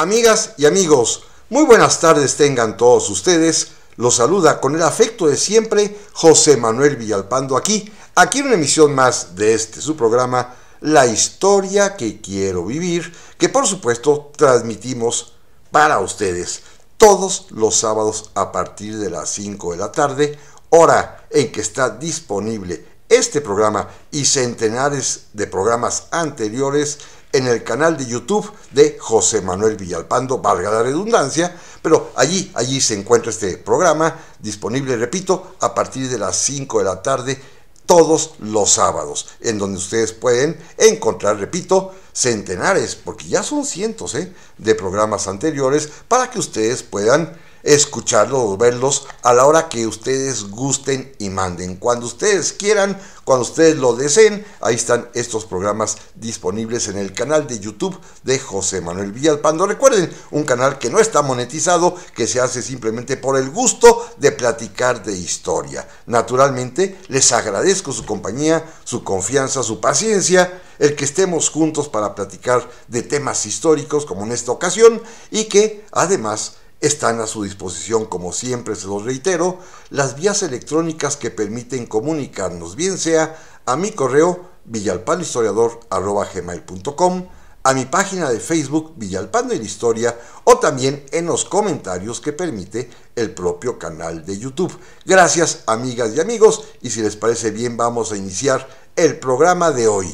Amigas y amigos, muy buenas tardes tengan todos ustedes. Los saluda con el afecto de siempre José Manuel Villalpando aquí, aquí en una emisión más de este su programa, La historia que quiero vivir, que por supuesto transmitimos para ustedes todos los sábados a partir de las 5 de la tarde, hora en que está disponible este programa y centenares de programas anteriores en el canal de YouTube de José Manuel Villalpando, valga la redundancia, pero allí, allí se encuentra este programa, disponible, repito, a partir de las 5 de la tarde todos los sábados, en donde ustedes pueden encontrar, repito, centenares, porque ya son cientos ¿eh? de programas anteriores para que ustedes puedan escucharlos, verlos a la hora que ustedes gusten y manden. Cuando ustedes quieran, cuando ustedes lo deseen, ahí están estos programas disponibles en el canal de YouTube de José Manuel Villalpando. Recuerden, un canal que no está monetizado, que se hace simplemente por el gusto de platicar de historia. Naturalmente, les agradezco su compañía, su confianza, su paciencia el que estemos juntos para platicar de temas históricos como en esta ocasión y que además están a su disposición, como siempre se los reitero, las vías electrónicas que permiten comunicarnos, bien sea a mi correo villalpanhistoriador.com, a mi página de Facebook Villalpando y la Historia o también en los comentarios que permite el propio canal de YouTube. Gracias amigas y amigos y si les parece bien vamos a iniciar el programa de hoy.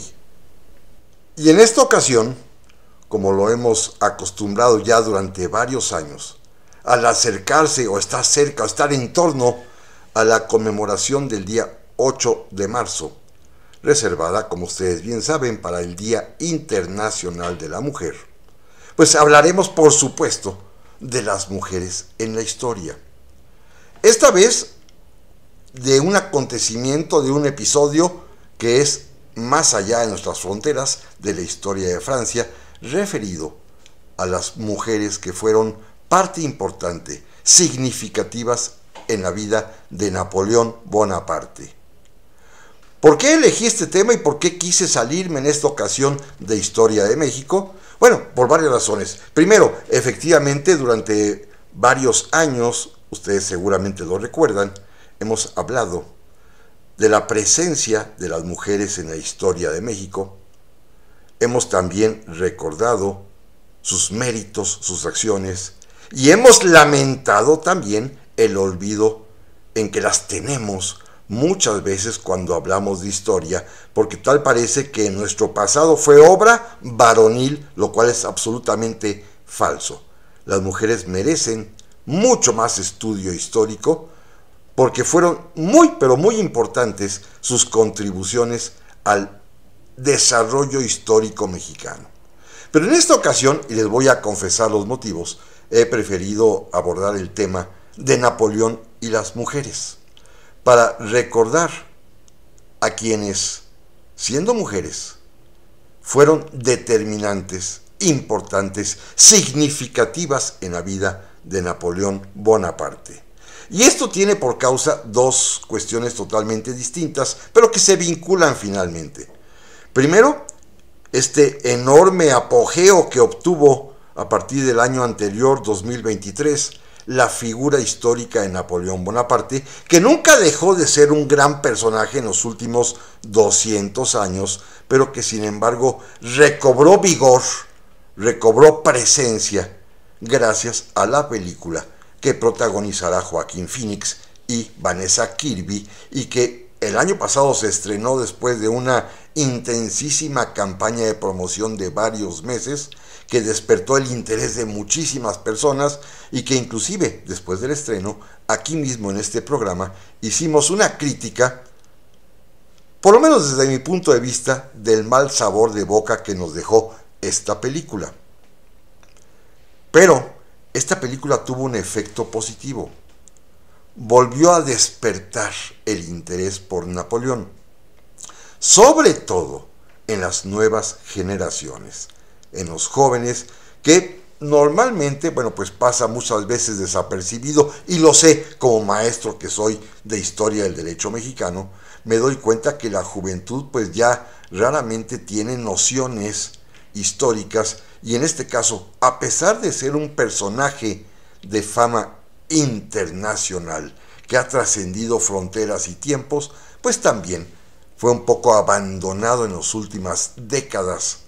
Y en esta ocasión, como lo hemos acostumbrado ya durante varios años, al acercarse o estar cerca o estar en torno a la conmemoración del día 8 de marzo, reservada, como ustedes bien saben, para el Día Internacional de la Mujer. Pues hablaremos, por supuesto, de las mujeres en la historia. Esta vez de un acontecimiento, de un episodio que es más allá de nuestras fronteras de la historia de Francia, referido a las mujeres que fueron parte importante, significativas en la vida de Napoleón Bonaparte. ¿Por qué elegí este tema y por qué quise salirme en esta ocasión de Historia de México? Bueno, por varias razones. Primero, efectivamente, durante varios años, ustedes seguramente lo recuerdan, hemos hablado de la presencia de las mujeres en la historia de México. Hemos también recordado sus méritos, sus acciones, y hemos lamentado también el olvido en que las tenemos muchas veces cuando hablamos de historia, porque tal parece que nuestro pasado fue obra varonil, lo cual es absolutamente falso. Las mujeres merecen mucho más estudio histórico porque fueron muy, pero muy importantes sus contribuciones al desarrollo histórico mexicano. Pero en esta ocasión, y les voy a confesar los motivos, he preferido abordar el tema de Napoleón y las mujeres, para recordar a quienes, siendo mujeres, fueron determinantes, importantes, significativas en la vida de Napoleón Bonaparte. Y esto tiene por causa dos cuestiones totalmente distintas, pero que se vinculan finalmente. Primero, este enorme apogeo que obtuvo a partir del año anterior, 2023, la figura histórica de Napoleón Bonaparte, que nunca dejó de ser un gran personaje en los últimos 200 años, pero que sin embargo recobró vigor, recobró presencia, gracias a la película que protagonizará Joaquín Phoenix y Vanessa Kirby, y que el año pasado se estrenó después de una intensísima campaña de promoción de varios meses, que despertó el interés de muchísimas personas y que inclusive después del estreno, aquí mismo en este programa, hicimos una crítica, por lo menos desde mi punto de vista, del mal sabor de boca que nos dejó esta película. Pero esta película tuvo un efecto positivo. Volvió a despertar el interés por Napoleón, sobre todo en las nuevas generaciones en los jóvenes que normalmente, bueno, pues pasa muchas veces desapercibido y lo sé como maestro que soy de historia del derecho mexicano, me doy cuenta que la juventud pues ya raramente tiene nociones históricas y en este caso, a pesar de ser un personaje de fama internacional que ha trascendido fronteras y tiempos, pues también fue un poco abandonado en las últimas décadas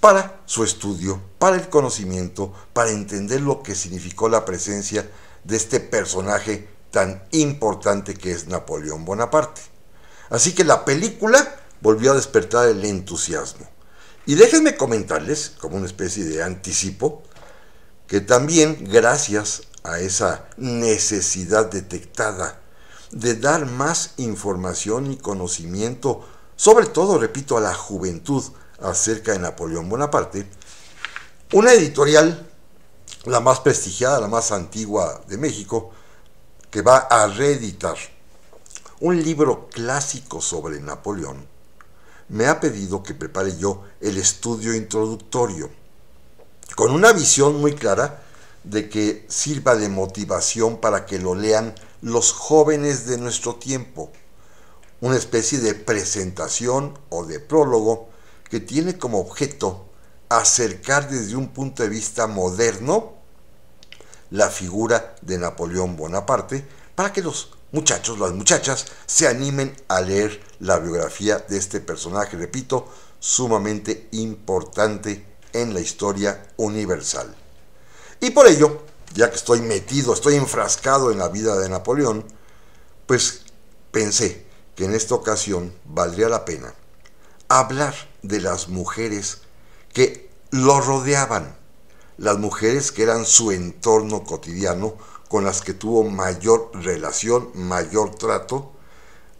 para su estudio, para el conocimiento, para entender lo que significó la presencia de este personaje tan importante que es Napoleón Bonaparte. Así que la película volvió a despertar el entusiasmo. Y déjenme comentarles, como una especie de anticipo, que también gracias a esa necesidad detectada de dar más información y conocimiento, sobre todo, repito, a la juventud, acerca de Napoleón Bonaparte, una editorial, la más prestigiada, la más antigua de México, que va a reeditar un libro clásico sobre Napoleón, me ha pedido que prepare yo el estudio introductorio, con una visión muy clara de que sirva de motivación para que lo lean los jóvenes de nuestro tiempo, una especie de presentación o de prólogo que tiene como objeto acercar desde un punto de vista moderno la figura de Napoleón Bonaparte para que los muchachos, las muchachas, se animen a leer la biografía de este personaje, repito, sumamente importante en la historia universal. Y por ello, ya que estoy metido, estoy enfrascado en la vida de Napoleón, pues pensé que en esta ocasión valdría la pena hablar de las mujeres que lo rodeaban, las mujeres que eran su entorno cotidiano, con las que tuvo mayor relación, mayor trato,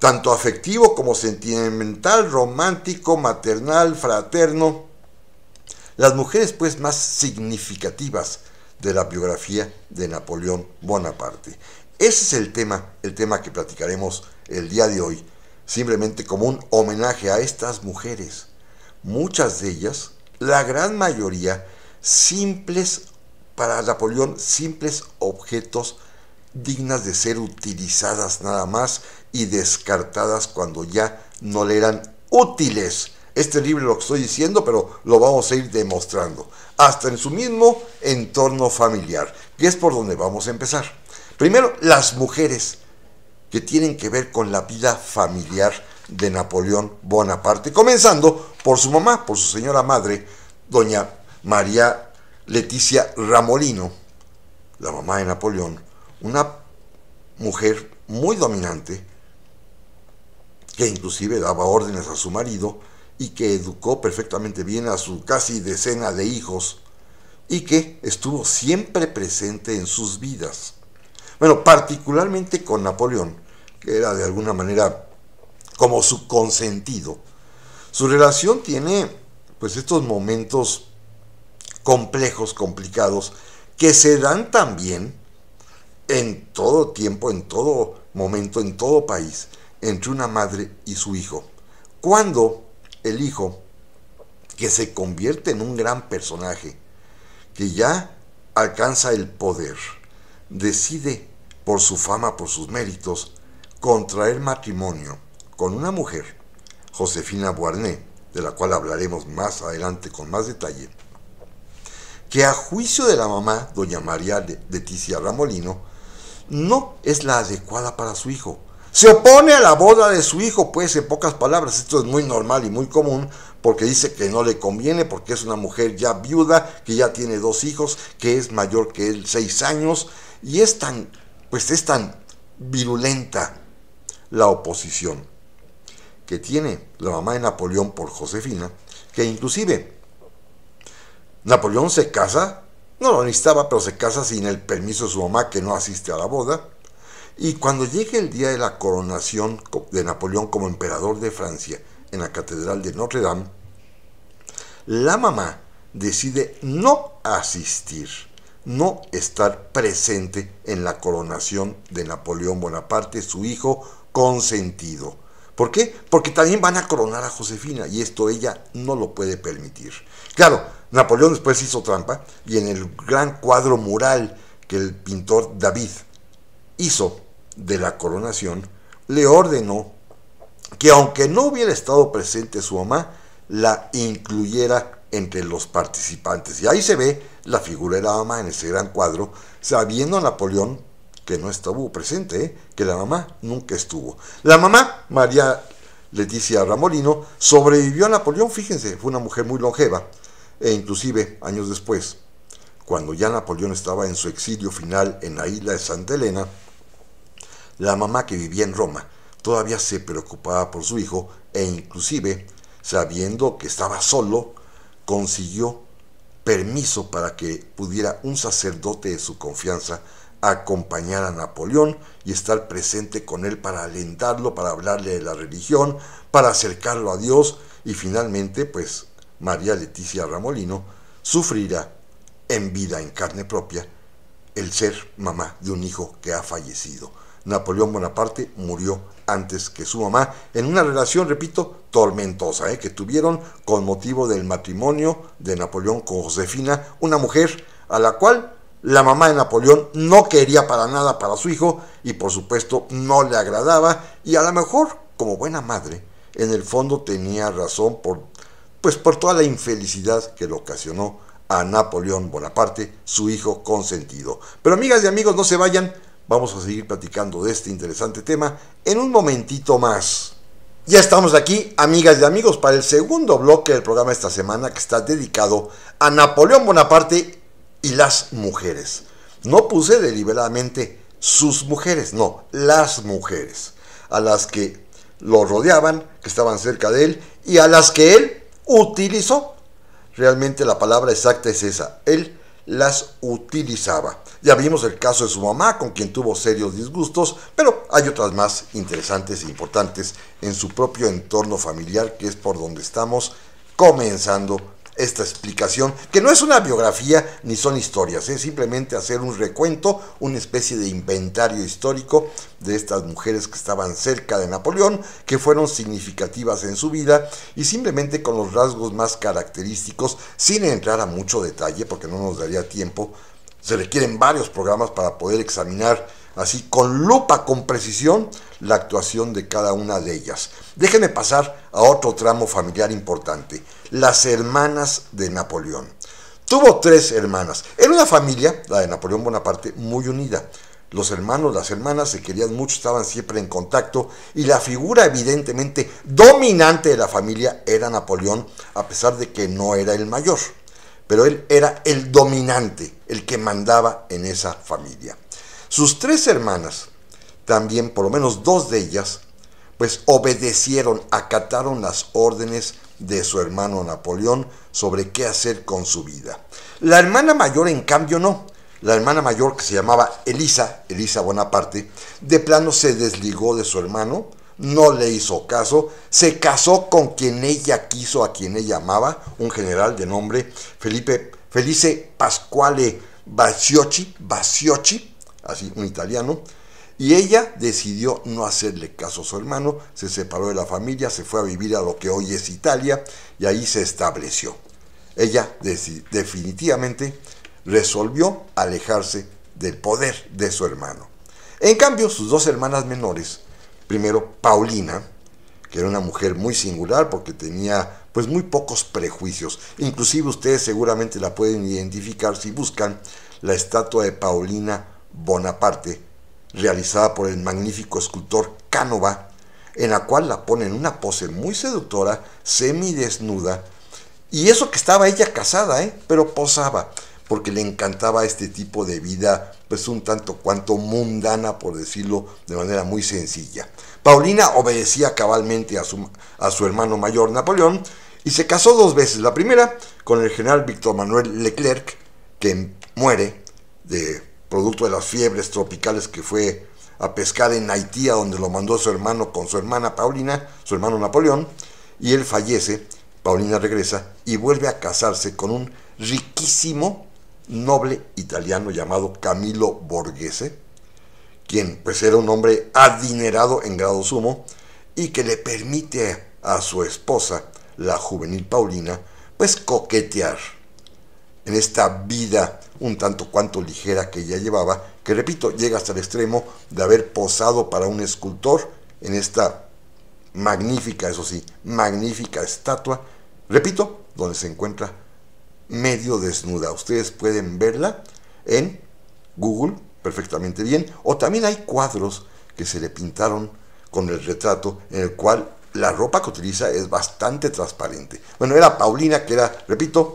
tanto afectivo como sentimental, romántico, maternal, fraterno. Las mujeres pues más significativas de la biografía de Napoleón Bonaparte. Ese es el tema, el tema que platicaremos el día de hoy simplemente como un homenaje a estas mujeres, muchas de ellas, la gran mayoría, simples, para Napoleón, simples objetos dignas de ser utilizadas nada más y descartadas cuando ya no le eran útiles. Es terrible lo que estoy diciendo, pero lo vamos a ir demostrando, hasta en su mismo entorno familiar, que es por donde vamos a empezar. Primero, las mujeres que tienen que ver con la vida familiar de Napoleón Bonaparte, comenzando por su mamá, por su señora madre, doña María Leticia Ramolino, la mamá de Napoleón, una mujer muy dominante, que inclusive daba órdenes a su marido y que educó perfectamente bien a su casi decena de hijos y que estuvo siempre presente en sus vidas. Bueno, particularmente con Napoleón, que era de alguna manera como su consentido. Su relación tiene pues estos momentos complejos, complicados, que se dan también en todo tiempo, en todo momento, en todo país, entre una madre y su hijo. Cuando el hijo, que se convierte en un gran personaje, que ya alcanza el poder, decide por su fama, por sus méritos, contraer matrimonio con una mujer, Josefina Buarné, de la cual hablaremos más adelante con más detalle, que a juicio de la mamá, doña María Leticia Ramolino, no es la adecuada para su hijo. Se opone a la boda de su hijo, pues en pocas palabras, esto es muy normal y muy común, porque dice que no le conviene, porque es una mujer ya viuda, que ya tiene dos hijos, que es mayor que él seis años, y es tan pues es tan virulenta la oposición que tiene la mamá de Napoleón por Josefina, que inclusive Napoleón se casa, no lo necesitaba, pero se casa sin el permiso de su mamá que no asiste a la boda, y cuando llegue el día de la coronación de Napoleón como emperador de Francia en la Catedral de Notre Dame, la mamá decide no asistir no estar presente en la coronación de Napoleón Bonaparte, su hijo consentido. ¿Por qué? Porque también van a coronar a Josefina y esto ella no lo puede permitir. Claro, Napoleón después hizo trampa y en el gran cuadro mural que el pintor David hizo de la coronación, le ordenó que aunque no hubiera estado presente su mamá, la incluyera entre los participantes. Y ahí se ve la figura de la mamá en ese gran cuadro, sabiendo a Napoleón que no estuvo presente, ¿eh? que la mamá nunca estuvo. La mamá, María Leticia Ramolino, sobrevivió a Napoleón, fíjense, fue una mujer muy longeva, e inclusive años después, cuando ya Napoleón estaba en su exilio final en la isla de Santa Elena, la mamá que vivía en Roma todavía se preocupaba por su hijo e inclusive, sabiendo que estaba solo, consiguió permiso para que pudiera un sacerdote de su confianza acompañar a Napoleón y estar presente con él para alentarlo, para hablarle de la religión, para acercarlo a Dios y finalmente pues María Leticia Ramolino sufrirá en vida, en carne propia, el ser mamá de un hijo que ha fallecido. Napoleón Bonaparte murió antes que su mamá, en una relación, repito, tormentosa, ¿eh? que tuvieron con motivo del matrimonio de Napoleón con Josefina, una mujer a la cual la mamá de Napoleón no quería para nada para su hijo y por supuesto no le agradaba y a lo mejor, como buena madre, en el fondo tenía razón por, pues, por toda la infelicidad que le ocasionó a Napoleón Bonaparte, su hijo consentido. Pero amigas y amigos, no se vayan, Vamos a seguir platicando de este interesante tema en un momentito más. Ya estamos aquí, amigas y amigos, para el segundo bloque del programa esta semana que está dedicado a Napoleón Bonaparte y las mujeres. No puse deliberadamente sus mujeres, no, las mujeres, a las que lo rodeaban, que estaban cerca de él y a las que él utilizó. Realmente la palabra exacta es esa, él las utilizaba. Ya vimos el caso de su mamá, con quien tuvo serios disgustos, pero hay otras más interesantes e importantes en su propio entorno familiar, que es por donde estamos comenzando esta explicación, que no es una biografía ni son historias, es simplemente hacer un recuento, una especie de inventario histórico de estas mujeres que estaban cerca de Napoleón, que fueron significativas en su vida y simplemente con los rasgos más característicos, sin entrar a mucho detalle, porque no nos daría tiempo se requieren varios programas para poder examinar así con lupa, con precisión, la actuación de cada una de ellas. Déjenme pasar a otro tramo familiar importante, las hermanas de Napoleón. Tuvo tres hermanas. Era una familia, la de Napoleón Bonaparte, muy unida. Los hermanos, las hermanas se querían mucho, estaban siempre en contacto y la figura evidentemente dominante de la familia era Napoleón, a pesar de que no era el mayor, pero él era el dominante el que mandaba en esa familia. Sus tres hermanas, también por lo menos dos de ellas, pues obedecieron, acataron las órdenes de su hermano Napoleón sobre qué hacer con su vida. La hermana mayor, en cambio, no. La hermana mayor, que se llamaba Elisa, Elisa Bonaparte, de plano se desligó de su hermano, no le hizo caso, se casó con quien ella quiso, a quien ella amaba, un general de nombre Felipe Felice Pasquale Basiochi, así un italiano, y ella decidió no hacerle caso a su hermano, se separó de la familia, se fue a vivir a lo que hoy es Italia y ahí se estableció. Ella definitivamente resolvió alejarse del poder de su hermano. En cambio, sus dos hermanas menores, primero Paulina, que era una mujer muy singular porque tenía pues muy pocos prejuicios. Inclusive ustedes seguramente la pueden identificar si buscan la estatua de Paulina Bonaparte, realizada por el magnífico escultor Cánova, en la cual la ponen en una pose muy seductora, semidesnuda, y eso que estaba ella casada, ¿eh? pero posaba porque le encantaba este tipo de vida, pues un tanto cuanto mundana, por decirlo de manera muy sencilla. Paulina obedecía cabalmente a su, a su hermano mayor Napoleón y se casó dos veces. La primera con el general Víctor Manuel Leclerc, que muere de producto de las fiebres tropicales que fue a pescar en Haití, donde lo mandó su hermano con su hermana Paulina, su hermano Napoleón, y él fallece, Paulina regresa y vuelve a casarse con un riquísimo noble italiano llamado Camilo Borghese, quien pues era un hombre adinerado en grado sumo y que le permite a su esposa, la juvenil Paulina, pues coquetear en esta vida un tanto cuanto ligera que ella llevaba, que repito, llega hasta el extremo de haber posado para un escultor en esta magnífica, eso sí, magnífica estatua, repito, donde se encuentra medio desnuda. Ustedes pueden verla en Google perfectamente bien. O también hay cuadros que se le pintaron con el retrato en el cual la ropa que utiliza es bastante transparente. Bueno, era Paulina que era, repito,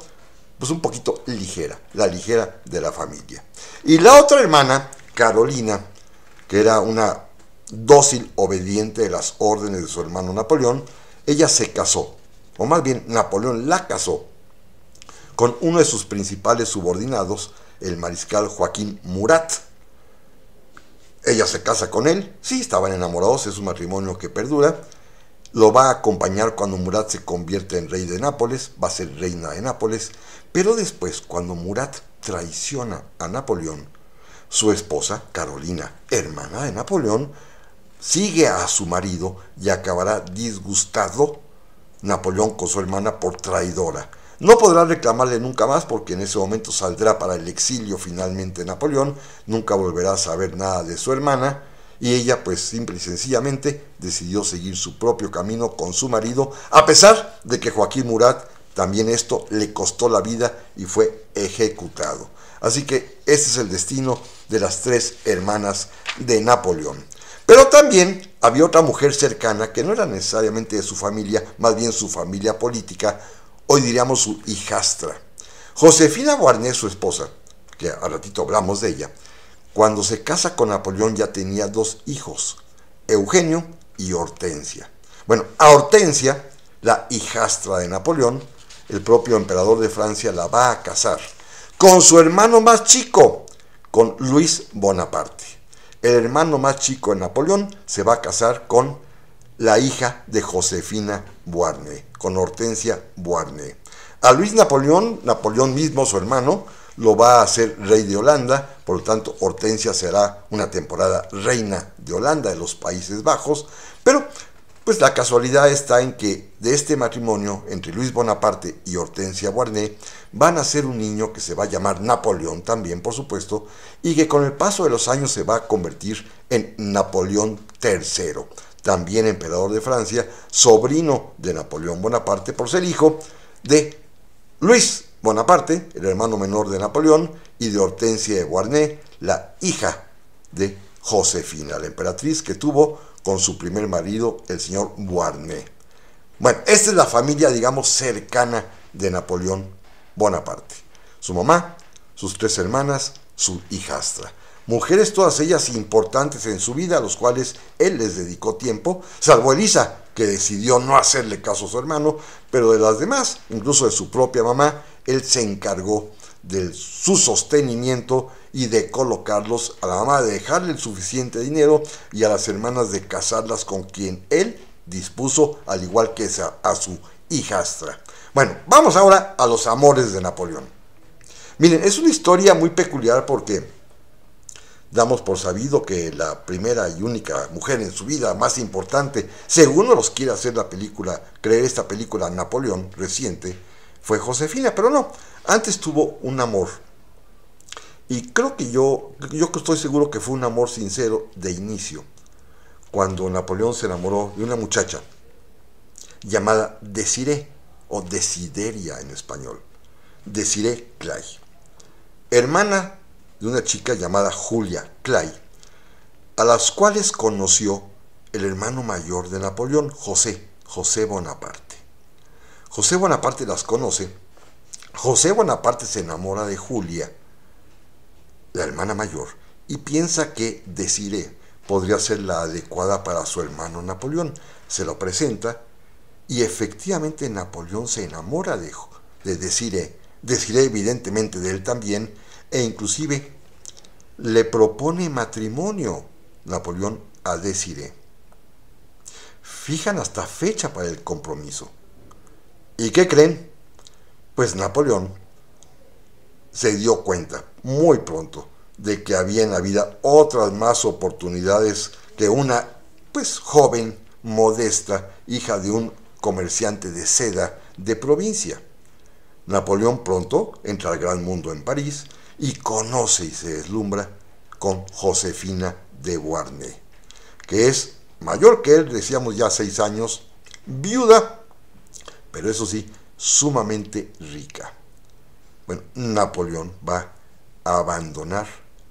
pues un poquito ligera, la ligera de la familia. Y la otra hermana, Carolina, que era una dócil, obediente de las órdenes de su hermano Napoleón, ella se casó, o más bien Napoleón la casó con uno de sus principales subordinados, el mariscal Joaquín Murat. Ella se casa con él, sí, estaban enamorados, es un matrimonio que perdura. Lo va a acompañar cuando Murat se convierte en rey de Nápoles, va a ser reina de Nápoles, pero después, cuando Murat traiciona a Napoleón, su esposa, Carolina, hermana de Napoleón, sigue a su marido y acabará disgustado Napoleón con su hermana por traidora. No podrá reclamarle nunca más porque en ese momento saldrá para el exilio finalmente Napoleón, nunca volverá a saber nada de su hermana y ella pues simple y sencillamente decidió seguir su propio camino con su marido a pesar de que Joaquín Murat también esto le costó la vida y fue ejecutado. Así que ese es el destino de las tres hermanas de Napoleón. Pero también había otra mujer cercana que no era necesariamente de su familia, más bien su familia política, hoy diríamos su hijastra. Josefina Guarné, su esposa, que al ratito hablamos de ella, cuando se casa con Napoleón ya tenía dos hijos, Eugenio y Hortensia. Bueno, a Hortensia, la hijastra de Napoleón, el propio emperador de Francia la va a casar con su hermano más chico, con Luis Bonaparte. El hermano más chico de Napoleón se va a casar con la hija de Josefina Buarne, con Hortensia Buarne. A Luis Napoleón, Napoleón mismo, su hermano, lo va a hacer rey de Holanda, por lo tanto Hortensia será una temporada reina de Holanda, de los Países Bajos, pero pues la casualidad está en que de este matrimonio entre Luis Bonaparte y Hortensia Buarné van a ser un niño que se va a llamar Napoleón también, por supuesto, y que con el paso de los años se va a convertir en Napoleón III también emperador de Francia, sobrino de Napoleón Bonaparte por ser hijo de Luis Bonaparte, el hermano menor de Napoleón, y de Hortensia de Guarné la hija de Josefina, la emperatriz que tuvo con su primer marido, el señor Guarné. Bueno, esta es la familia, digamos, cercana de Napoleón Bonaparte. Su mamá, sus tres hermanas, su hijastra mujeres todas ellas importantes en su vida, a los cuales él les dedicó tiempo, salvo Elisa, que decidió no hacerle caso a su hermano, pero de las demás, incluso de su propia mamá, él se encargó de su sostenimiento y de colocarlos a la mamá, de dejarle el suficiente dinero y a las hermanas de casarlas con quien él dispuso, al igual que a su hijastra. Bueno, vamos ahora a los amores de Napoleón. Miren, es una historia muy peculiar porque Damos por sabido que la primera y única mujer en su vida más importante, según los quiera hacer la película, creer esta película Napoleón reciente, fue Josefina, pero no, antes tuvo un amor. Y creo que yo, yo estoy seguro que fue un amor sincero de inicio, cuando Napoleón se enamoró de una muchacha llamada Desiré, o Desideria en español, Desiré Clay, hermana de una chica llamada Julia Clay, a las cuales conoció el hermano mayor de Napoleón, José, José Bonaparte. José Bonaparte las conoce, José Bonaparte se enamora de Julia, la hermana mayor, y piensa que deciré, podría ser la adecuada para su hermano Napoleón. Se lo presenta y efectivamente Napoleón se enamora de, de deciré evidentemente de él también e inclusive le propone matrimonio Napoleón a Desiree. Fijan hasta fecha para el compromiso. ¿Y qué creen? Pues Napoleón se dio cuenta muy pronto de que había en la vida otras más oportunidades que una pues joven, modesta, hija de un comerciante de seda de provincia. Napoleón pronto entra al gran mundo en París y conoce y se deslumbra con Josefina de Guarné que es mayor que él, decíamos ya seis años, viuda, pero eso sí, sumamente rica. Bueno, Napoleón va a abandonar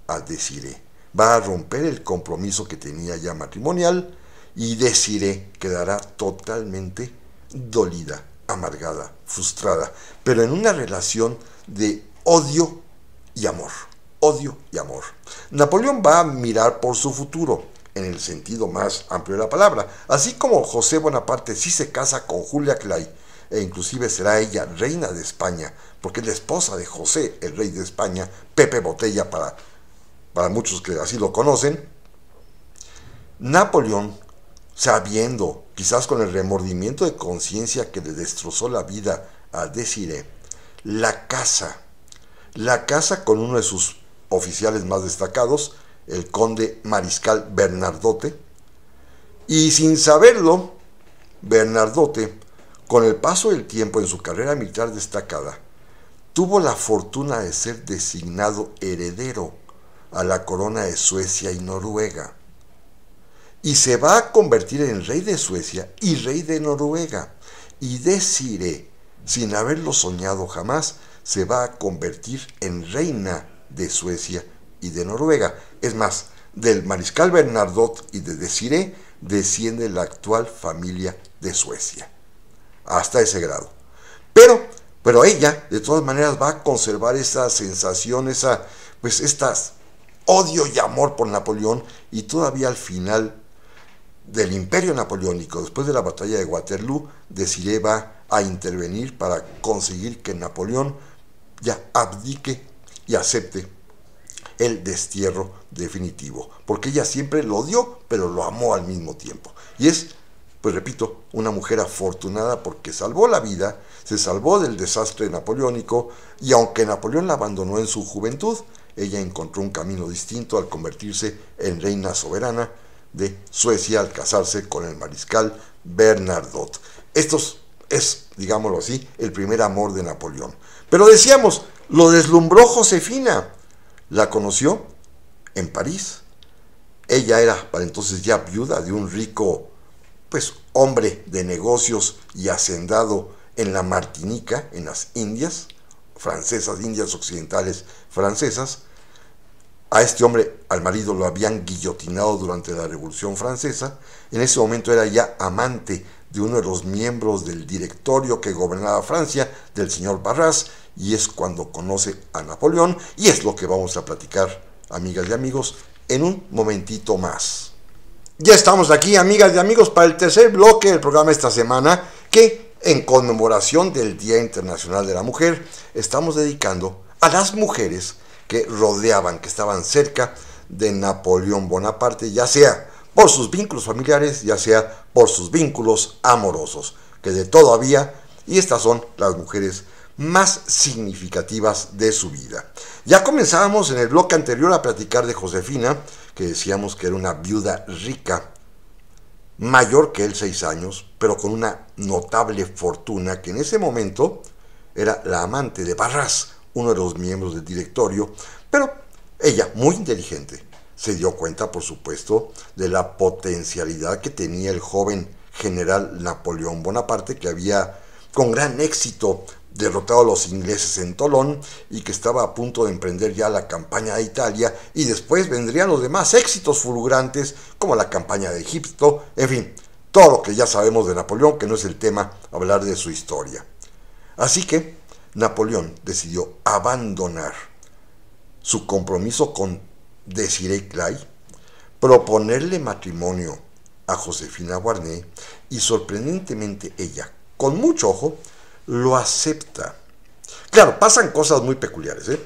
a Desiré, va a romper el compromiso que tenía ya matrimonial y Desiré quedará totalmente dolida, amargada, frustrada, pero en una relación de odio y amor, odio y amor. Napoleón va a mirar por su futuro, en el sentido más amplio de la palabra, así como José Bonaparte sí se casa con Julia Clay, e inclusive será ella reina de España, porque es la esposa de José, el rey de España, Pepe Botella para, para muchos que así lo conocen, Napoleón, sabiendo, quizás con el remordimiento de conciencia que le destrozó la vida a Desiree, la casa la casa con uno de sus oficiales más destacados, el conde mariscal Bernardote, y sin saberlo, Bernardote, con el paso del tiempo en su carrera militar destacada, tuvo la fortuna de ser designado heredero a la corona de Suecia y Noruega. Y se va a convertir en rey de Suecia y rey de Noruega. Y deciré, sin haberlo soñado jamás, se va a convertir en reina de Suecia y de Noruega. Es más, del mariscal Bernardot y de Desiré desciende la actual familia de Suecia. Hasta ese grado. Pero, pero ella, de todas maneras, va a conservar esa sensación, esa, pues, estas odio y amor por Napoleón y todavía al final del imperio napoleónico, después de la batalla de Waterloo, Desiré va a intervenir para conseguir que Napoleón ya abdique y acepte el destierro definitivo, porque ella siempre lo dio, pero lo amó al mismo tiempo. Y es, pues repito, una mujer afortunada porque salvó la vida, se salvó del desastre napoleónico, y aunque Napoleón la abandonó en su juventud, ella encontró un camino distinto al convertirse en reina soberana de Suecia al casarse con el mariscal Bernadotte. Esto es, digámoslo así, el primer amor de Napoleón. Pero decíamos, lo deslumbró Josefina. La conoció en París. Ella era para entonces ya viuda de un rico, pues hombre de negocios y hacendado en la Martinica, en las Indias, francesas, Indias occidentales francesas. A este hombre, al marido, lo habían guillotinado durante la Revolución Francesa. En ese momento era ya amante de uno de los miembros del directorio que gobernaba Francia, del señor Barras, y es cuando conoce a Napoleón, y es lo que vamos a platicar, amigas y amigos, en un momentito más. Ya estamos aquí, amigas y amigos, para el tercer bloque del programa esta semana, que en conmemoración del Día Internacional de la Mujer, estamos dedicando a las mujeres que rodeaban, que estaban cerca de Napoleón Bonaparte, ya sea por sus vínculos familiares, ya sea por sus vínculos amorosos, que de todavía, y estas son las mujeres más significativas de su vida. Ya comenzábamos en el bloque anterior a platicar de Josefina, que decíamos que era una viuda rica, mayor que él seis años, pero con una notable fortuna, que en ese momento era la amante de Barras, uno de los miembros del directorio, pero ella, muy inteligente, se dio cuenta, por supuesto, de la potencialidad que tenía el joven general Napoleón Bonaparte, que había con gran éxito derrotado a los ingleses en Tolón y que estaba a punto de emprender ya la campaña de Italia y después vendrían los demás éxitos fulgurantes como la campaña de Egipto, en fin, todo lo que ya sabemos de Napoleón, que no es el tema hablar de su historia. Así que Napoleón decidió abandonar su compromiso con Desiree Clay, proponerle matrimonio a Josefina Guarné y sorprendentemente ella, con mucho ojo, lo acepta. Claro, pasan cosas muy peculiares, ¿eh?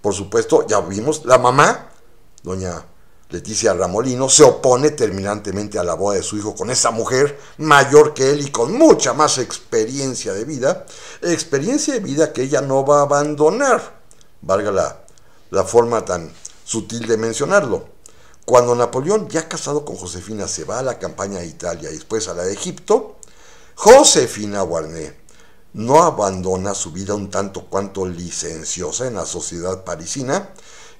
Por supuesto, ya vimos, la mamá, doña Leticia Ramolino, se opone terminantemente a la boda de su hijo con esa mujer mayor que él y con mucha más experiencia de vida, experiencia de vida que ella no va a abandonar, valga la forma tan sutil de mencionarlo. Cuando Napoleón, ya casado con Josefina, se va a la campaña de Italia y después a la de Egipto, Josefina Warné no abandona su vida un tanto cuanto licenciosa en la sociedad parisina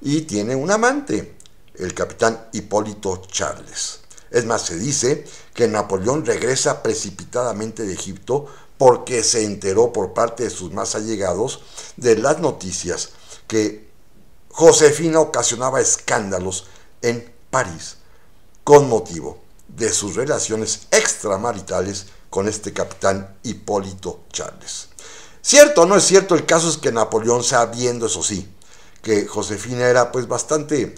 y tiene un amante, el capitán Hipólito Charles. Es más, se dice que Napoleón regresa precipitadamente de Egipto porque se enteró por parte de sus más allegados de las noticias que Josefina ocasionaba escándalos en París con motivo de sus relaciones extramaritales con este capitán Hipólito Charles. Cierto o no es cierto, el caso es que Napoleón sabiendo, eso sí, que Josefina era pues bastante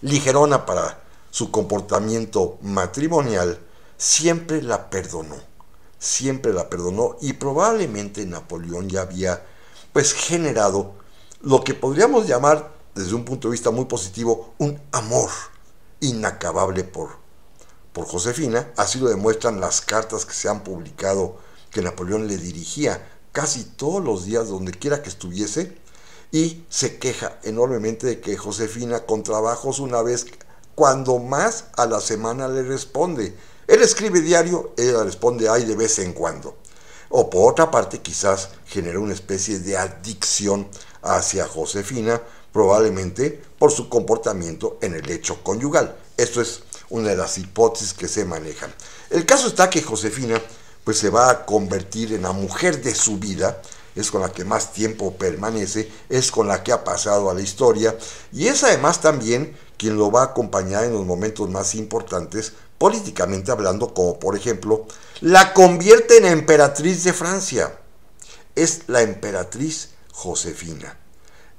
ligerona para su comportamiento matrimonial, siempre la perdonó, siempre la perdonó y probablemente Napoleón ya había pues generado lo que podríamos llamar, desde un punto de vista muy positivo, un amor inacabable por, por Josefina. Así lo demuestran las cartas que se han publicado que Napoleón le dirigía casi todos los días, donde quiera que estuviese, y se queja enormemente de que Josefina con trabajos una vez, cuando más a la semana le responde. Él escribe diario, ella responde ay de vez en cuando. O por otra parte quizás genera una especie de adicción hacia Josefina, probablemente por su comportamiento en el hecho conyugal. Esto es una de las hipótesis que se manejan. El caso está que Josefina pues se va a convertir en la mujer de su vida, es con la que más tiempo permanece, es con la que ha pasado a la historia y es además también quien lo va a acompañar en los momentos más importantes políticamente hablando, como por ejemplo, la convierte en emperatriz de Francia. Es la emperatriz Josefina.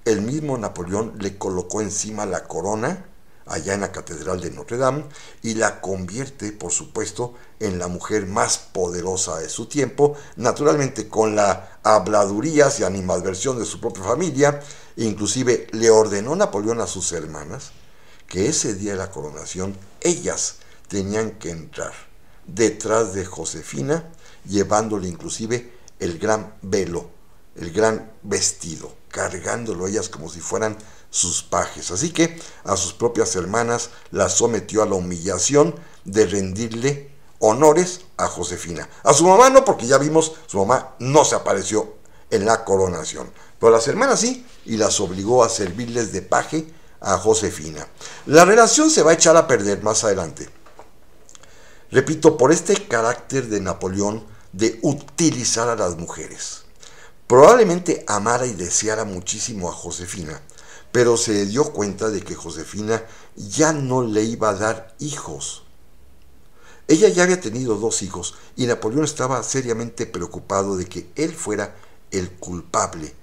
El mismo Napoleón le colocó encima la corona allá en la Catedral de Notre Dame y la convierte, por supuesto, en la mujer más poderosa de su tiempo, naturalmente con la habladuría y animadversión de su propia familia, inclusive le ordenó Napoleón a sus hermanas que ese día de la coronación ellas tenían que entrar detrás de Josefina, llevándole inclusive el gran velo el gran vestido, cargándolo ellas como si fueran sus pajes. Así que a sus propias hermanas las sometió a la humillación de rendirle honores a Josefina. A su mamá no, porque ya vimos, su mamá no se apareció en la coronación. Pero a las hermanas sí, y las obligó a servirles de paje a Josefina. La relación se va a echar a perder más adelante. Repito, por este carácter de Napoleón de utilizar a las mujeres. Probablemente amara y deseara muchísimo a Josefina, pero se dio cuenta de que Josefina ya no le iba a dar hijos. Ella ya había tenido dos hijos y Napoleón estaba seriamente preocupado de que él fuera el culpable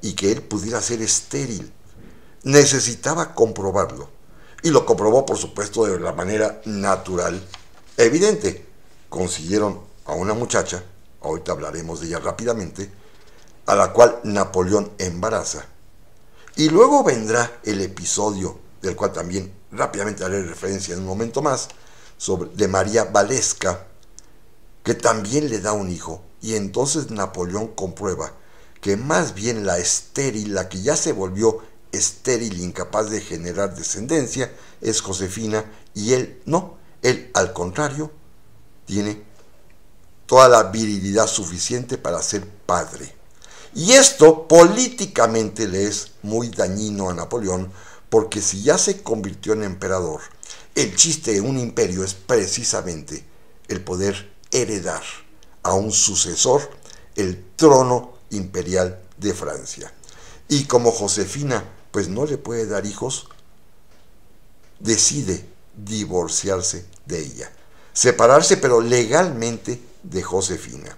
y que él pudiera ser estéril. Necesitaba comprobarlo y lo comprobó por supuesto de la manera natural, evidente. Consiguieron a una muchacha, ahorita hablaremos de ella rápidamente, a la cual Napoleón embaraza. Y luego vendrá el episodio, del cual también rápidamente haré referencia en un momento más, sobre, de María Valesca, que también le da un hijo. Y entonces Napoleón comprueba que más bien la estéril, la que ya se volvió estéril, incapaz de generar descendencia, es Josefina y él no, él al contrario, tiene toda la virilidad suficiente para ser padre. Y esto políticamente le es muy dañino a Napoleón, porque si ya se convirtió en emperador, el chiste de un imperio es precisamente el poder heredar a un sucesor el trono imperial de Francia. Y como Josefina pues no le puede dar hijos, decide divorciarse de ella, separarse pero legalmente de Josefina.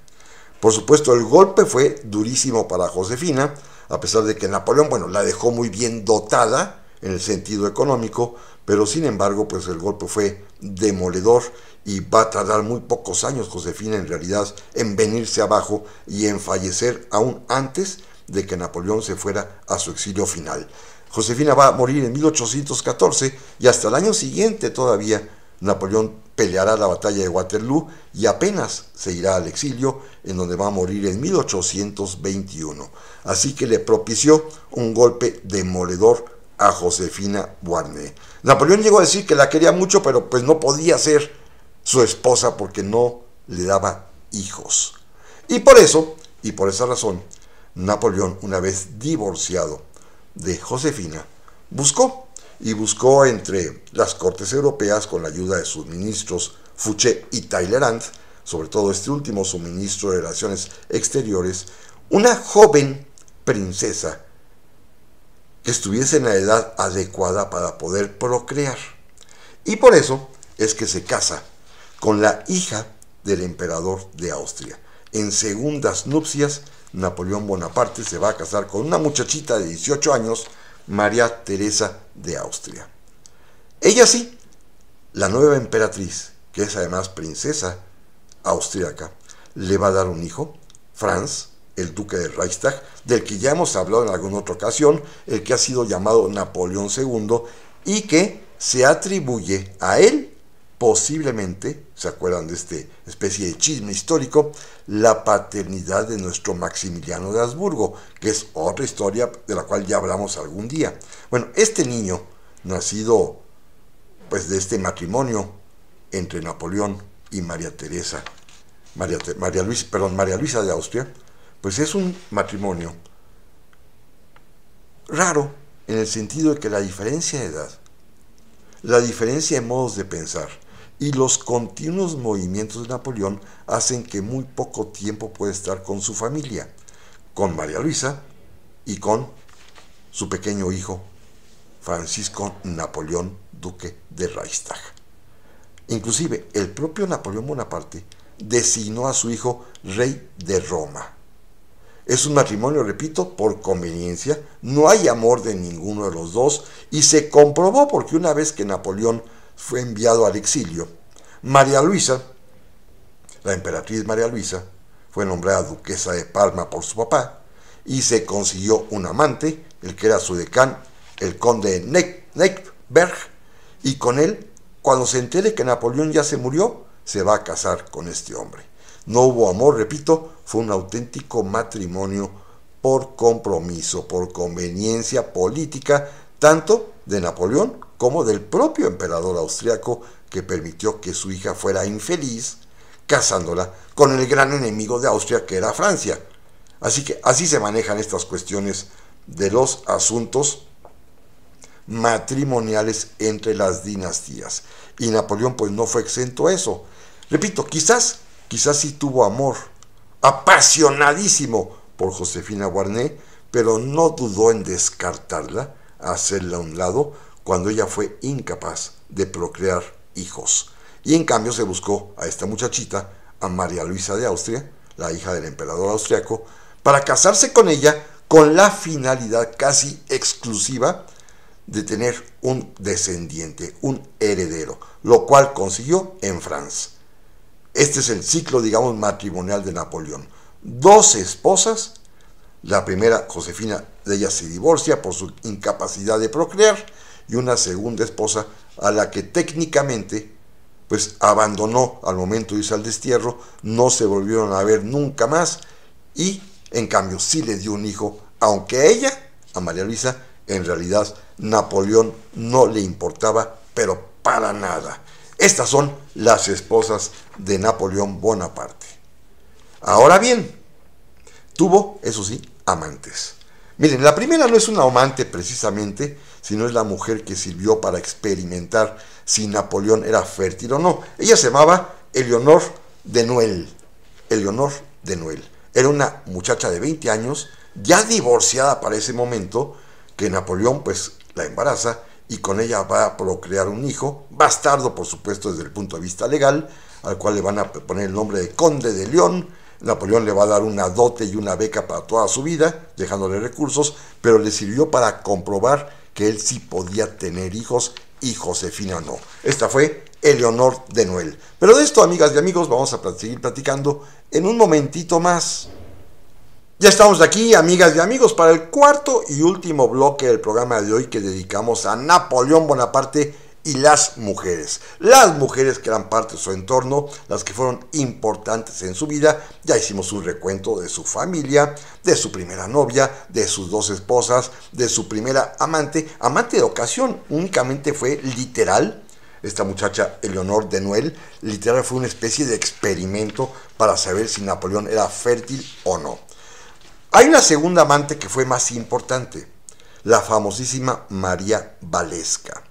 Por supuesto, el golpe fue durísimo para Josefina, a pesar de que Napoleón, bueno, la dejó muy bien dotada en el sentido económico, pero sin embargo, pues el golpe fue demoledor y va a tardar muy pocos años Josefina en realidad en venirse abajo y en fallecer aún antes de que Napoleón se fuera a su exilio final. Josefina va a morir en 1814 y hasta el año siguiente todavía Napoleón peleará la batalla de Waterloo y apenas se irá al exilio, en donde va a morir en 1821. Así que le propició un golpe demoledor a Josefina Warner. Napoleón llegó a decir que la quería mucho, pero pues no podía ser su esposa porque no le daba hijos. Y por eso, y por esa razón, Napoleón, una vez divorciado de Josefina, buscó y buscó entre las cortes europeas, con la ayuda de sus ministros Fouché y Talleyrand, sobre todo este último, su ministro de Relaciones Exteriores, una joven princesa que estuviese en la edad adecuada para poder procrear. Y por eso es que se casa con la hija del emperador de Austria. En segundas nupcias, Napoleón Bonaparte se va a casar con una muchachita de 18 años María Teresa de Austria. Ella sí, la nueva emperatriz, que es además princesa austriaca, le va a dar un hijo, Franz, el duque de Reichstag, del que ya hemos hablado en alguna otra ocasión, el que ha sido llamado Napoleón II y que se atribuye a él posiblemente, ¿se acuerdan de esta especie de chisme histórico? La paternidad de nuestro Maximiliano de Habsburgo, que es otra historia de la cual ya hablamos algún día. Bueno, este niño, nacido pues de este matrimonio entre Napoleón y María Teresa, María, perdón, María Luisa de Austria, pues es un matrimonio raro en el sentido de que la diferencia de edad, la diferencia de modos de pensar, y los continuos movimientos de Napoleón hacen que muy poco tiempo puede estar con su familia, con María Luisa y con su pequeño hijo, Francisco Napoleón, duque de Reichstag. Inclusive, el propio Napoleón Bonaparte designó a su hijo rey de Roma. Es un matrimonio, repito, por conveniencia, no hay amor de ninguno de los dos y se comprobó porque una vez que Napoleón fue enviado al exilio. María Luisa, la emperatriz María Luisa, fue nombrada duquesa de Palma por su papá y se consiguió un amante, el que era su decán, el conde Neckberg, y con él, cuando se entere que Napoleón ya se murió, se va a casar con este hombre. No hubo amor, repito, fue un auténtico matrimonio por compromiso, por conveniencia política, tanto de Napoleón como del propio emperador austriaco que permitió que su hija fuera infeliz casándola con el gran enemigo de Austria que era Francia. Así que así se manejan estas cuestiones de los asuntos matrimoniales entre las dinastías. Y Napoleón pues no fue exento a eso. Repito, quizás, quizás sí tuvo amor, apasionadísimo por Josefina Guarné, pero no dudó en descartarla hacerla a un lado cuando ella fue incapaz de procrear hijos. Y en cambio se buscó a esta muchachita, a María Luisa de Austria, la hija del emperador austriaco, para casarse con ella con la finalidad casi exclusiva de tener un descendiente, un heredero, lo cual consiguió en Francia. Este es el ciclo, digamos, matrimonial de Napoleón. Dos esposas la primera, Josefina de ella se divorcia por su incapacidad de procrear y una segunda esposa a la que técnicamente pues abandonó al momento de irse al destierro, no se volvieron a ver nunca más y en cambio sí le dio un hijo, aunque a ella, a María Luisa, en realidad Napoleón no le importaba, pero para nada. Estas son las esposas de Napoleón Bonaparte. Ahora bien, tuvo, eso sí, amantes. Miren, la primera no es una amante precisamente, sino es la mujer que sirvió para experimentar si Napoleón era fértil o no. Ella se llamaba Eleonor de Noel. Eleonor de Noel. Era una muchacha de 20 años, ya divorciada para ese momento, que Napoleón pues la embaraza y con ella va a procrear un hijo, bastardo por supuesto desde el punto de vista legal, al cual le van a poner el nombre de Conde de León, Napoleón le va a dar una dote y una beca para toda su vida, dejándole recursos, pero le sirvió para comprobar que él sí podía tener hijos y Josefina no. Esta fue Eleonor de Noel. Pero de esto, amigas y amigos, vamos a seguir platicando en un momentito más. Ya estamos aquí, amigas y amigos, para el cuarto y último bloque del programa de hoy que dedicamos a Napoleón Bonaparte y las mujeres. Las mujeres que eran parte de su entorno, las que fueron importantes en su vida, ya hicimos un recuento de su familia, de su primera novia, de sus dos esposas, de su primera amante, amante de ocasión, únicamente fue literal. Esta muchacha, Eleonor de Noel, literal fue una especie de experimento para saber si Napoleón era fértil o no. Hay una segunda amante que fue más importante, la famosísima María Valesca.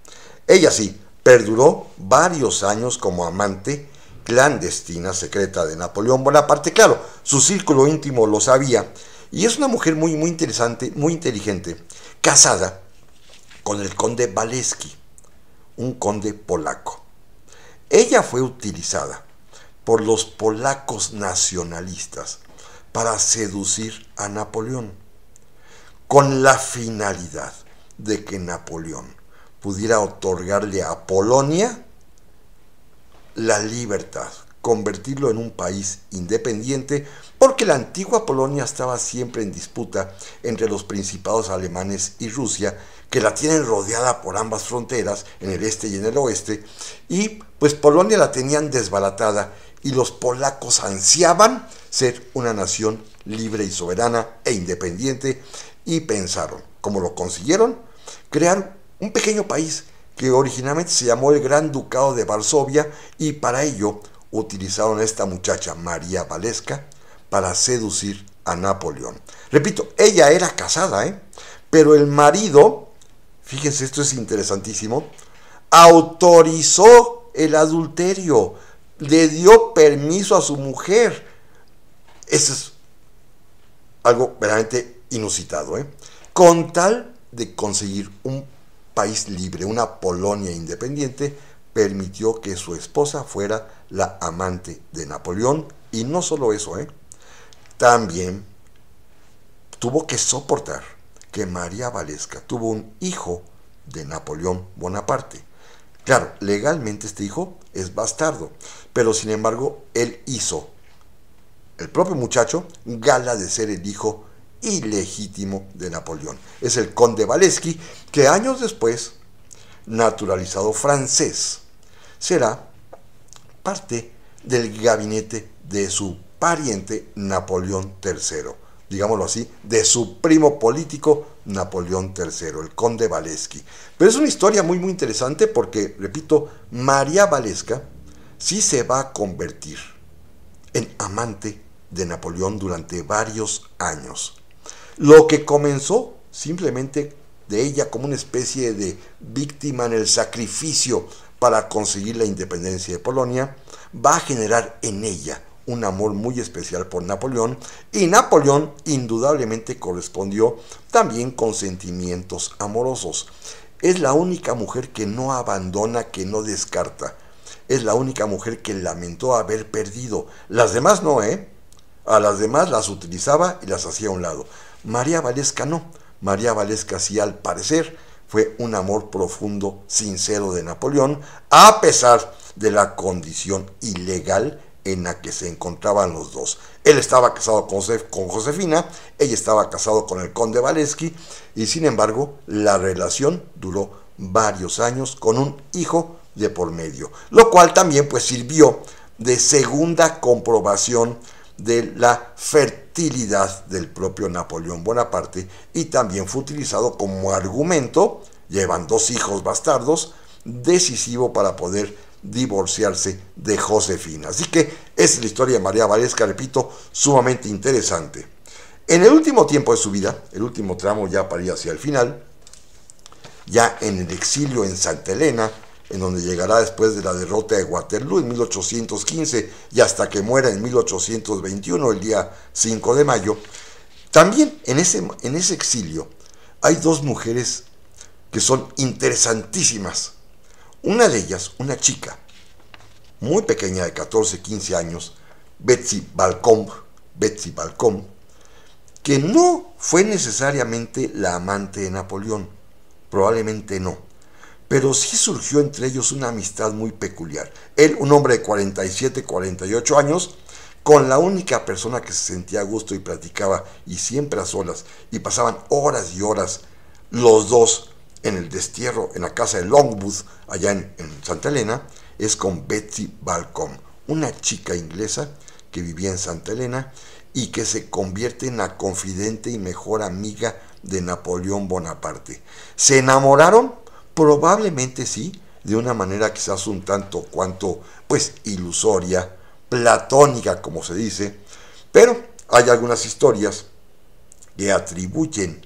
Ella sí, perduró varios años como amante clandestina secreta de Napoleón Bonaparte. Claro, su círculo íntimo lo sabía. Y es una mujer muy, muy interesante, muy inteligente, casada con el conde Waleski, un conde polaco. Ella fue utilizada por los polacos nacionalistas para seducir a Napoleón, con la finalidad de que Napoleón pudiera otorgarle a Polonia la libertad, convertirlo en un país independiente, porque la antigua Polonia estaba siempre en disputa entre los principados alemanes y Rusia, que la tienen rodeada por ambas fronteras, en el este y en el oeste, y pues Polonia la tenían desbaratada y los polacos ansiaban ser una nación libre y soberana e independiente y pensaron, como lo consiguieron, crear un pequeño país que originalmente se llamó el Gran Ducado de Varsovia y para ello utilizaron a esta muchacha María Valesca para seducir a Napoleón. Repito, ella era casada, ¿eh? pero el marido, fíjense, esto es interesantísimo, autorizó el adulterio, le dio permiso a su mujer. Eso es algo verdaderamente inusitado, ¿eh? con tal de conseguir un país libre, una Polonia independiente, permitió que su esposa fuera la amante de Napoleón. Y no solo eso, ¿eh? también tuvo que soportar que María Valesca tuvo un hijo de Napoleón Bonaparte. Claro, legalmente este hijo es bastardo, pero sin embargo él hizo, el propio muchacho, gala de ser el hijo ilegítimo de Napoleón. Es el conde Valesky que años después, naturalizado francés, será parte del gabinete de su pariente Napoleón III, digámoslo así, de su primo político Napoleón III, el conde Valesky. Pero es una historia muy muy interesante porque, repito, María Valesca sí se va a convertir en amante de Napoleón durante varios años. Lo que comenzó simplemente de ella como una especie de víctima en el sacrificio para conseguir la independencia de Polonia, va a generar en ella un amor muy especial por Napoleón y Napoleón indudablemente correspondió también con sentimientos amorosos. Es la única mujer que no abandona, que no descarta. Es la única mujer que lamentó haber perdido. Las demás no, ¿eh? A las demás las utilizaba y las hacía a un lado. María Valesca no. María Valesca sí, al parecer, fue un amor profundo, sincero de Napoleón, a pesar de la condición ilegal en la que se encontraban los dos. Él estaba casado con, Josefina, ella estaba casada con el conde Valesky, y sin embargo la relación duró varios años con un hijo de por medio, lo cual también pues sirvió de segunda comprobación de la fertilidad del propio Napoleón Bonaparte y también fue utilizado como argumento, llevan dos hijos bastardos, decisivo para poder divorciarse de Josefina. Así que es la historia de María Valesca, repito, sumamente interesante. En el último tiempo de su vida, el último tramo ya para hacia el final, ya en el exilio en Santa Elena, en donde llegará después de la derrota de Waterloo en 1815 y hasta que muera en 1821, el día 5 de mayo, también en ese, en ese exilio hay dos mujeres que son interesantísimas. Una de ellas, una chica, muy pequeña de 14, 15 años, Betsy Balcombe, Betsy Balcombe, que no fue necesariamente la amante de Napoleón, probablemente no pero sí surgió entre ellos una amistad muy peculiar. Él, un hombre de 47, 48 años, con la única persona que se sentía a gusto y platicaba, y siempre a solas, y pasaban horas y horas los dos en el destierro, en la casa de Longwood, allá en, Santa Elena, es con Betsy Balcom, una chica inglesa que vivía en Santa Elena y que se convierte en la confidente y mejor amiga de Napoleón Bonaparte. Se enamoraron Probablemente sí, de una manera quizás un tanto cuanto, pues, ilusoria, platónica, como se dice, pero hay algunas historias que atribuyen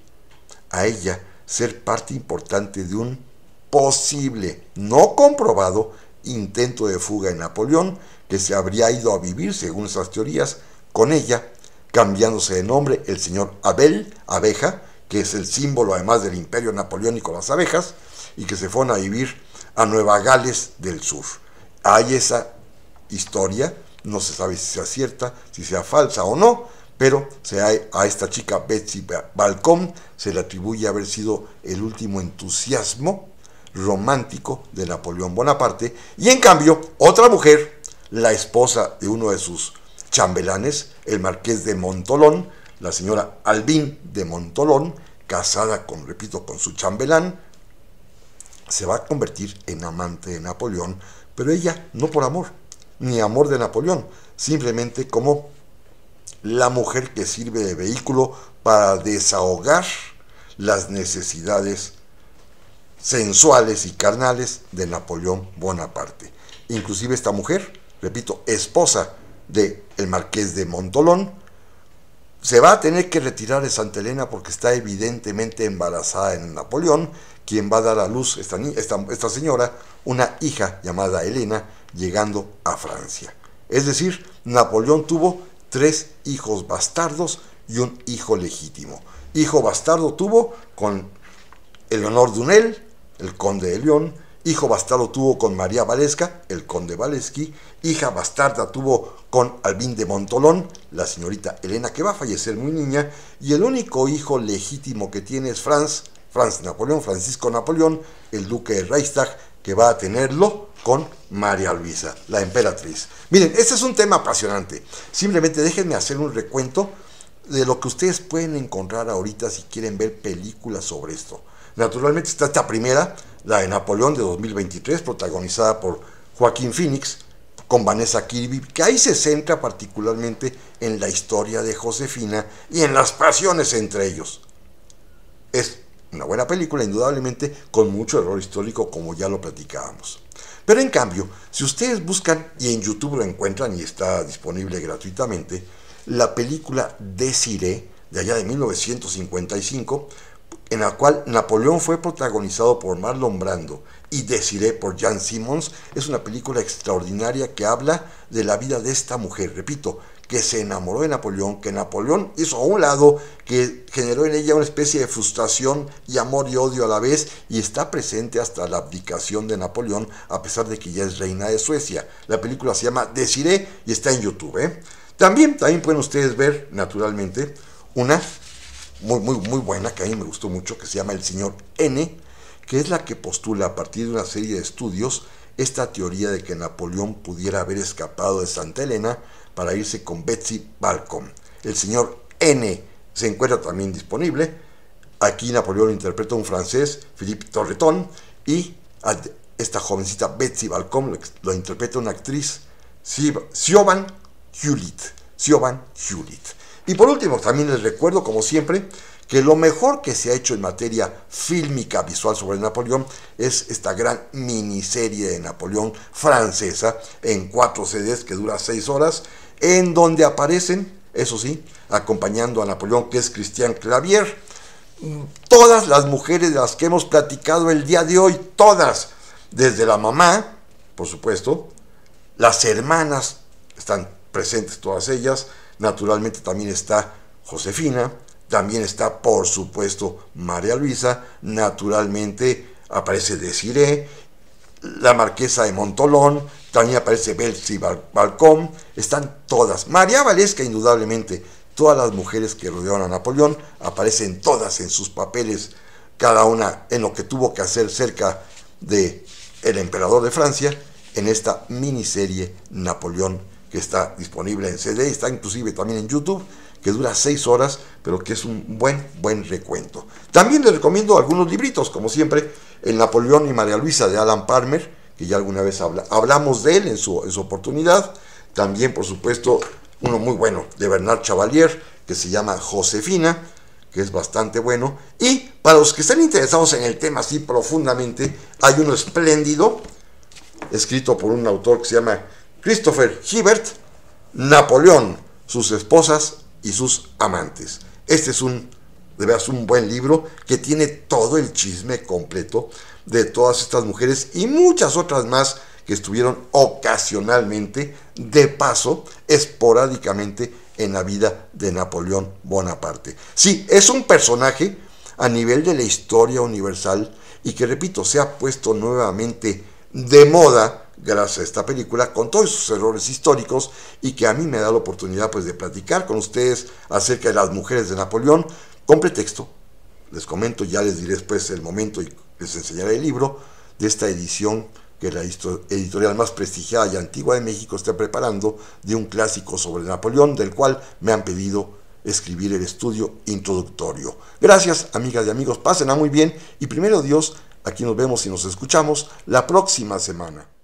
a ella ser parte importante de un posible, no comprobado, intento de fuga de Napoleón, que se habría ido a vivir, según esas teorías, con ella, cambiándose de nombre el señor Abel, abeja, que es el símbolo además del imperio napoleónico, las abejas, y que se fueron a vivir a Nueva Gales del Sur. Hay esa historia, no se sabe si sea cierta, si sea falsa o no, pero se a esta chica Betsy Balcón se le atribuye haber sido el último entusiasmo romántico de Napoleón Bonaparte y en cambio otra mujer, la esposa de uno de sus chambelanes, el marqués de Montolón, la señora Albín de Montolón, casada con, repito, con su chambelán, se va a convertir en amante de Napoleón, pero ella no por amor, ni amor de Napoleón, simplemente como la mujer que sirve de vehículo para desahogar las necesidades sensuales y carnales de Napoleón Bonaparte. Inclusive esta mujer, repito, esposa del marqués de Montolón, se va a tener que retirar de Santa Elena porque está evidentemente embarazada en Napoleón, quien va a dar a luz esta, señora una hija llamada Elena llegando a Francia. Es decir, Napoleón tuvo tres hijos bastardos y un hijo legítimo. Hijo bastardo tuvo con Eleonor Dunel, el conde de León, hijo bastardo tuvo con María Valesca, el conde Valesky, hija bastarda tuvo con Albín de Montolón, la señorita Elena que va a fallecer muy niña, y el único hijo legítimo que tiene es Franz, Franz Napoleón, Francisco Napoleón, el duque de Reichstag, que va a tenerlo con María Luisa, la emperatriz. Miren, este es un tema apasionante. Simplemente déjenme hacer un recuento de lo que ustedes pueden encontrar ahorita si quieren ver películas sobre esto. Naturalmente está esta primera, la de Napoleón de 2023, protagonizada por Joaquín Phoenix con Vanessa Kirby, que ahí se centra particularmente en la historia de Josefina y en las pasiones entre ellos. Es una buena película, indudablemente, con mucho error histórico, como ya lo platicábamos. Pero en cambio, si ustedes buscan, y en YouTube lo encuentran y está disponible gratuitamente, la película Desiré, de allá de 1955, en la cual Napoleón fue protagonizado por Marlon Brando y Desiré por Jan Simmons, es una película extraordinaria que habla de la vida de esta mujer, repito, que se enamoró de Napoleón, que Napoleón hizo a un lado, que generó en ella una especie de frustración y amor y odio a la vez, y está presente hasta la abdicación de Napoleón, a pesar de que ya es reina de Suecia. La película se llama Deciré y está en YouTube. ¿eh? También, también pueden ustedes ver, naturalmente, una muy, muy, muy buena que a mí me gustó mucho, que se llama El Señor N, que es la que postula a partir de una serie de estudios esta teoría de que Napoleón pudiera haber escapado de Santa Elena para irse con Betsy Balcom. El señor N se encuentra también disponible. Aquí Napoleón interpreta un francés, Philippe Torreton... y esta jovencita Betsy Balcom lo interpreta una actriz, Siobhan Hewlett. Siobhan Hewlett. Y por último, también les recuerdo, como siempre, que lo mejor que se ha hecho en materia fílmica visual sobre Napoleón es esta gran miniserie de Napoleón francesa en cuatro CDs que dura seis horas en donde aparecen, eso sí, acompañando a Napoleón, que es Cristian Clavier, mm, todas las mujeres de las que hemos platicado el día de hoy, todas, desde la mamá, por supuesto, las hermanas, están presentes todas ellas, naturalmente también está Josefina, también está, por supuesto, María Luisa, naturalmente aparece Desiree la marquesa de Montolón, también aparece Belsi Balcón, están todas. María Valesca, indudablemente, todas las mujeres que rodearon a Napoleón aparecen todas en sus papeles, cada una en lo que tuvo que hacer cerca de el emperador de Francia en esta miniserie Napoleón que está disponible en CD, está inclusive también en YouTube que dura seis horas, pero que es un buen, buen recuento. También les recomiendo algunos libritos, como siempre, El Napoleón y María Luisa de Alan Palmer, que ya alguna vez habla, hablamos de él en su, en su oportunidad. También, por supuesto, uno muy bueno de Bernard Chavalier, que se llama Josefina, que es bastante bueno. Y para los que estén interesados en el tema así profundamente, hay uno espléndido, escrito por un autor que se llama Christopher Hibbert, Napoleón, sus esposas y sus amantes. Este es un, de un buen libro que tiene todo el chisme completo de todas estas mujeres y muchas otras más que estuvieron ocasionalmente, de paso, esporádicamente en la vida de Napoleón Bonaparte. Sí, es un personaje a nivel de la historia universal y que, repito, se ha puesto nuevamente de moda gracias a esta película, con todos sus errores históricos y que a mí me da la oportunidad pues, de platicar con ustedes acerca de las mujeres de Napoleón, con pretexto, les comento, ya les diré después el momento y les enseñaré el libro de esta edición que la editorial más prestigiada y antigua de México está preparando de un clásico sobre Napoleón, del cual me han pedido escribir el estudio introductorio. Gracias, amigas y amigos, pasen a muy bien y primero Dios, aquí nos vemos y nos escuchamos la próxima semana.